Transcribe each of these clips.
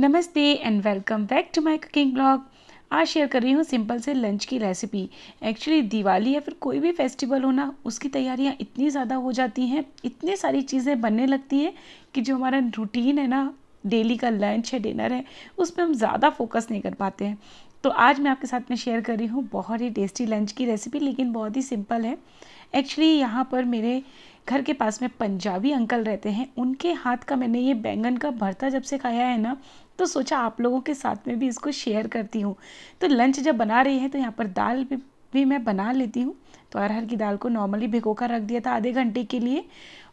नमस्ते and welcome back to my cooking blog आज share कर रही हूँ सिंपल से लंच की रेसिपी एक्चुअली दिवाली या फिर कोई भी फेस्टिवल हो ना उसकी तैयारियाँ इतनी ज़्यादा हो जाती हैं इतनी सारी चीज़ें बनने लगती हैं कि जो हमारा रूटीन है ना डेली का लंच है डिनर है उस पर हम ज़्यादा फोकस नहीं कर पाते हैं तो आज मैं आपके साथ में शेयर कर रही हूँ बहुत ही टेस्टी लंच की रेसिपी लेकिन बहुत ही सिंपल है एक्चुअली यहाँ पर मेरे घर के पास में पंजाबी अंकल रहते हैं उनके हाथ का मैंने ये बैंगन का भरता जब से खाया है ना तो सोचा आप लोगों के साथ में भी इसको शेयर करती हूँ तो लंच जब बना रही है तो यहाँ पर दाल भी, भी मैं बना लेती हूँ तो अरहर की दाल को नॉर्मली भिगो कर रख दिया था आधे घंटे के लिए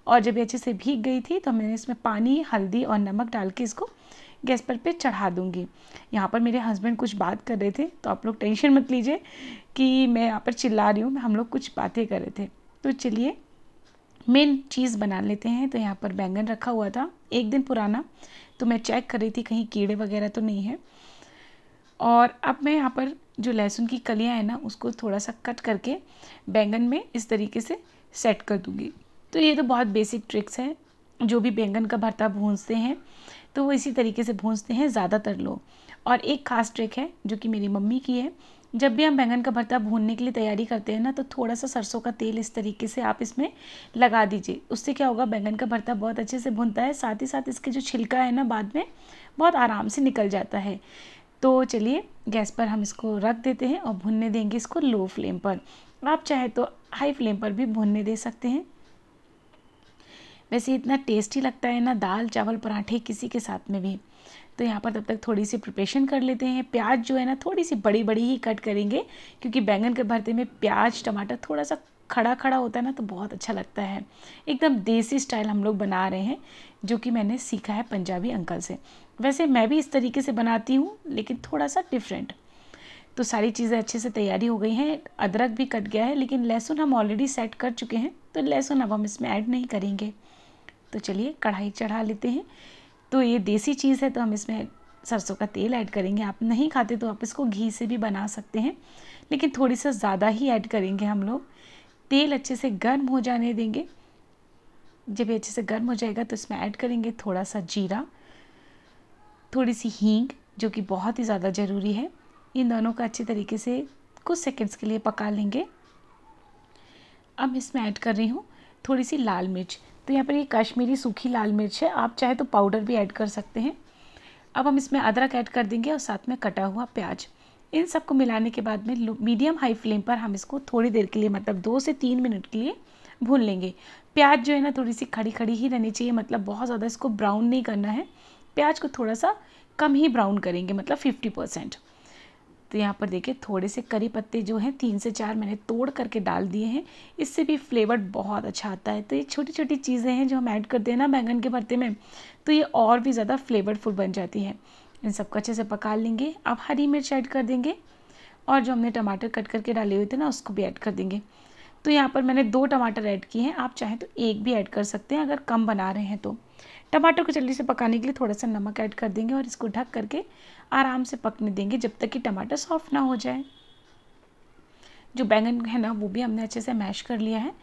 और जब ये अच्छे से भीग गई थी तो मैंने इसमें पानी हल्दी और नमक डाल के इसको गैस पर पे चढ़ा दूंगी यहाँ पर मेरे हस्बैंड कुछ बात कर रहे थे तो आप लोग टेंशन मत लीजिए कि मैं यहाँ पर चिल्ला रही हूँ हम लोग कुछ बातें कर रहे थे तो चलिए मेन चीज़ बना लेते हैं तो यहाँ पर बैंगन रखा हुआ था एक दिन पुराना तो मैं चेक कर रही थी कहीं कीड़े वगैरह तो नहीं है और अब मैं यहाँ पर जो लहसुन की कलियाँ हैं ना उसको थोड़ा सा कट करके बैंगन में इस तरीके से सेट कर दूँगी तो ये तो बहुत बेसिक ट्रिक्स हैं जो भी बैंगन का भरता भूंजते हैं तो वो इसी तरीके से भूंजते हैं ज़्यादातर लोग और एक ख़ास ट्रिक है जो कि मेरी मम्मी की है जब भी हम बैंगन का भरता भूनने के लिए तैयारी करते हैं ना तो थोड़ा सा सरसों का तेल इस तरीके से आप इसमें लगा दीजिए उससे क्या होगा बैंगन का भरता बहुत अच्छे से भुनता है साथ ही साथ इसके जो छिलका है ना बाद में बहुत आराम से निकल जाता है तो चलिए गैस पर हम इसको रख देते हैं और भुनने देंगे इसको लो फ्लेम पर आप चाहे तो हाई फ्लेम पर भी भुनने दे सकते हैं वैसे इतना टेस्टी लगता है ना दाल चावल पराठे किसी के साथ में भी तो यहाँ पर तब तक थोड़ी सी प्रिपरेशन कर लेते हैं प्याज जो है ना थोड़ी सी बड़ी बड़ी ही कट करेंगे क्योंकि बैंगन के भरते में प्याज टमाटर थोड़ा सा खड़ा खड़ा होता है ना तो बहुत अच्छा लगता है एकदम देसी स्टाइल हम लोग बना रहे हैं जो कि मैंने सीखा है पंजाबी अंकल से वैसे मैं भी इस तरीके से बनाती हूँ लेकिन थोड़ा सा डिफरेंट तो सारी चीज़ें अच्छे से तैयारी हो गई हैं अदरक भी कट गया है लेकिन लहसुन हम ऑलरेडी सेट कर चुके हैं तो लहसुन अब हम इसमें ऐड नहीं करेंगे तो चलिए कढ़ाई चढ़ा लेते हैं तो ये देसी चीज़ है तो हम इसमें सरसों का तेल ऐड करेंगे आप नहीं खाते तो आप इसको घी से भी बना सकते हैं लेकिन थोड़ी सा ज़्यादा ही ऐड करेंगे हम लोग तेल अच्छे से गर्म हो जाने देंगे जब ये अच्छे से गर्म हो जाएगा तो इसमें ऐड करेंगे थोड़ा सा जीरा थोड़ी सी हींग जो कि बहुत ही ज़्यादा ज़रूरी है इन दोनों का अच्छे तरीके से कुछ सेकंड्स के लिए पका लेंगे अब इसमें ऐड कर रही हूँ थोड़ी सी लाल मिर्च तो यहाँ पर ये कश्मीरी सूखी लाल मिर्च है आप चाहे तो पाउडर भी ऐड कर सकते हैं अब हम इसमें अदरक ऐड कर देंगे और साथ में कटा हुआ प्याज इन सबको मिलाने के बाद में मीडियम हाई फ्लेम पर हम इसको थोड़ी देर के लिए मतलब दो से तीन मिनट के लिए भून लेंगे प्याज जो है ना थोड़ी सी खड़ी खड़ी ही रहनी चाहिए मतलब बहुत ज़्यादा इसको ब्राउन नहीं करना है प्याज को थोड़ा सा कम ही ब्राउन करेंगे मतलब फिफ्टी परसेंट तो यहाँ पर देखिए थोड़े से करी पत्ते जो हैं तीन से चार मैंने तोड़ करके डाल दिए हैं इससे भी फ्लेवर बहुत अच्छा आता है तो ये छोटी छोटी चीज़ें हैं जो हम ऐड करते हैं ना बैंगन के भरते में तो ये और भी ज़्यादा फ्लेवरफुल बन जाती है इन सबको अच्छे से पका लेंगे अब हरी मिर्च ऐड कर देंगे और जो हमने टमाटर कट करके डाले हुए थे ना उसको भी ऐड कर देंगे तो यहाँ पर मैंने दो टमाटर ऐड किए हैं आप चाहें तो एक भी ऐड कर सकते हैं अगर कम बना रहे हैं तो टमाटर को जल्दी से पकाने के लिए थोड़ा सा नमक ऐड कर देंगे और इसको ढक करके आराम से पकने देंगे जब तक कि टमाटर सॉफ्ट ना हो जाए जो बैंगन है ना वो भी हमने अच्छे से मैश कर लिया है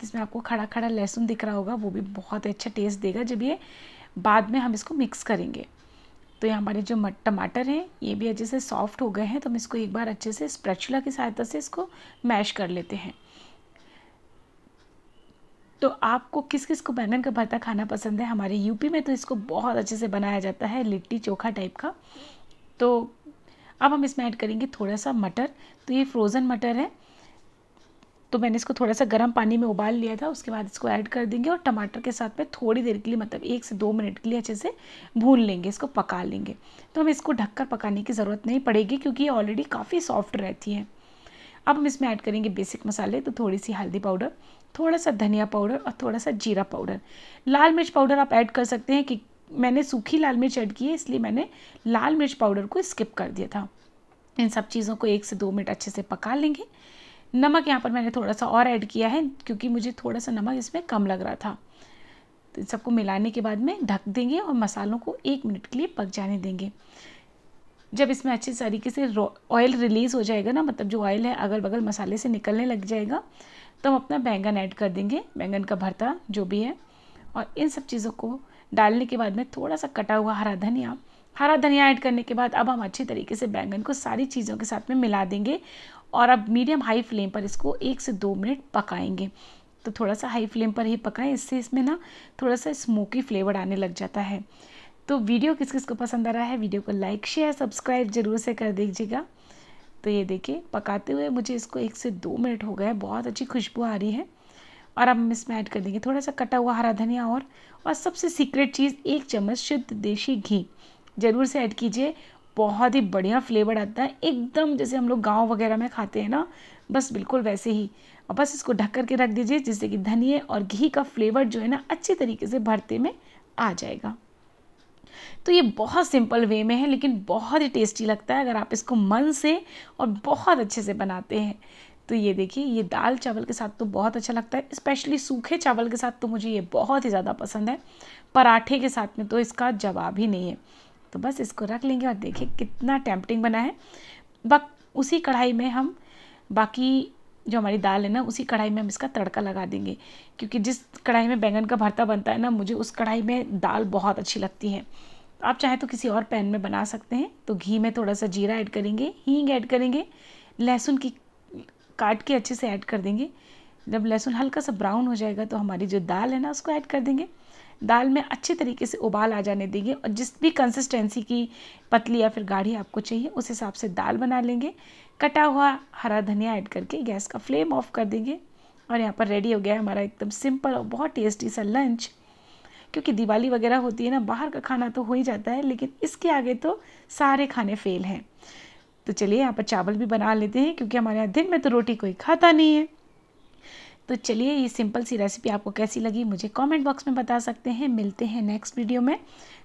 जिसमें आपको खड़ा खड़ा लहसुन दिख रहा होगा वो भी बहुत अच्छा टेस्ट देगा जब ये बाद में हम इसको मिक्स करेंगे तो ये हमारे जो टमाटर हैं ये भी अच्छे से सॉफ्ट हो गए हैं तो हम इसको एक बार अच्छे से स्प्रेचुला की सहायता से इसको मैश कर लेते हैं तो आपको किस किस को बैंगन का भरता खाना पसंद है हमारे यूपी में तो इसको बहुत अच्छे से बनाया जाता है लिट्टी चोखा टाइप का तो अब हम इसमें ऐड करेंगे थोड़ा सा मटर तो ये फ्रोज़न मटर है तो मैंने इसको थोड़ा सा गर्म पानी में उबाल लिया था उसके बाद इसको ऐड कर देंगे और टमाटर के साथ में थोड़ी देर के लिए मतलब एक से दो मिनट के लिए अच्छे से भून लेंगे इसको पका लेंगे तो हम इसको ढककर पकाने की ज़रूरत नहीं पड़ेगी क्योंकि ये ऑलरेडी काफ़ी सॉफ्ट रहती है अब हम इसमें ऐड करेंगे बेसिक मसाले तो थोड़ी सी हल्दी पाउडर थोड़ा सा धनिया पाउडर और थोड़ा सा जीरा पाउडर लाल मिर्च पाउडर आप ऐड कर सकते हैं कि मैंने सूखी लाल मिर्च ऐड की है इसलिए मैंने लाल मिर्च पाउडर को स्किप कर दिया था इन सब चीज़ों को एक से दो मिनट अच्छे से पका लेंगे नमक यहाँ पर मैंने थोड़ा सा और ऐड किया है क्योंकि मुझे थोड़ा सा नमक इसमें कम लग रहा था तो इन सबको मिलाने के बाद में ढक देंगे और मसालों को एक मिनट के लिए पक जाने देंगे जब इसमें अच्छे तरीके से ऑयल रिलीज़ हो जाएगा ना मतलब जो ऑयल है अगल बगल मसाले से निकलने लग जाएगा तो हम अपना बैंगन ऐड कर देंगे बैंगन का भरता जो भी है और इन सब चीज़ों को डालने के बाद में थोड़ा सा कटा हुआ हरा धनिया हरा धनिया ऐड करने के बाद अब हम अच्छे तरीके से बैंगन को सारी चीज़ों के साथ में मिला देंगे और अब मीडियम हाई फ्लेम पर इसको एक से दो मिनट पकाएंगे तो थोड़ा सा हाई फ्लेम पर ही पकाएं इससे इसमें ना थोड़ा सा स्मोकी फ्लेवर आने लग जाता है तो वीडियो किस किस को पसंद आ रहा है वीडियो को लाइक शेयर सब्सक्राइब जरूर से कर दीजिएगा तो ये देखिए पकाते हुए मुझे इसको एक से दो मिनट हो गए बहुत अच्छी खुशबू आ रही है और अब हम इसमें ऐड कर देंगे थोड़ा सा कटा हुआ हरा धनिया और और सबसे सीक्रेट चीज़ एक चम्मच शुद्ध देशी घी ज़रूर से ऐड कीजिए बहुत ही बढ़िया फ्लेवर आता है एकदम जैसे हम लोग गाँव वगैरह में खाते हैं ना बस बिल्कुल वैसे ही और बस इसको ढक करके रख दीजिए जिससे कि धनिए और घी का फ्लेवर जो है ना अच्छे तरीके से भरते में आ जाएगा तो ये बहुत सिंपल वे में है लेकिन बहुत ही टेस्टी लगता है अगर आप इसको मन से और बहुत अच्छे से बनाते हैं तो ये देखिए ये दाल चावल के साथ तो बहुत अच्छा लगता है स्पेशली सूखे चावल के साथ तो मुझे ये बहुत ही ज़्यादा पसंद है पराठे के साथ में तो इसका जवाब ही नहीं है तो बस इसको रख लेंगे और देखिए कितना टेम्पटिंग बना है बक उसी कढ़ाई में हम बाकी जो हमारी दाल है ना उसी कढ़ाई में हम इसका तड़का लगा देंगे क्योंकि जिस कढ़ाई में बैंगन का भरता बनता है ना मुझे उस कढ़ाई में दाल बहुत अच्छी लगती है आप चाहे तो किसी और पैन में बना सकते हैं तो घी में थोड़ा सा जीरा ऐड करेंगे हींग ऐड करेंगे लहसुन की काट के अच्छे से ऐड कर देंगे जब लहसुन हल्का सा ब्राउन हो जाएगा तो हमारी जो दाल है ना उसको ऐड कर देंगे दाल में अच्छे तरीके से उबाल आ जाने देंगे और जिस भी कंसिस्टेंसी की पतली या फिर गाढ़ी आपको चाहिए उस हिसाब से दाल बना लेंगे कटा हुआ हरा धनिया ऐड करके गैस का फ्लेम ऑफ कर देंगे और यहाँ पर रेडी हो गया हमारा एकदम सिंपल और बहुत टेस्टी सा लंच क्योंकि दिवाली वगैरह होती है ना बाहर का खाना तो हो ही जाता है लेकिन इसके आगे तो सारे खाने फेल हैं तो चलिए यहाँ पर चावल भी बना लेते हैं क्योंकि हमारे यहाँ दिन में तो रोटी कोई खाता नहीं है तो चलिए ये सिंपल सी रेसिपी आपको कैसी लगी मुझे कमेंट बॉक्स में बता सकते हैं मिलते हैं नेक्स्ट वीडियो में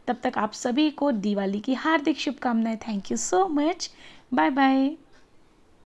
तब तक आप सभी को दिवाली की हार्दिक शुभकामनाएं thank you so much bye bye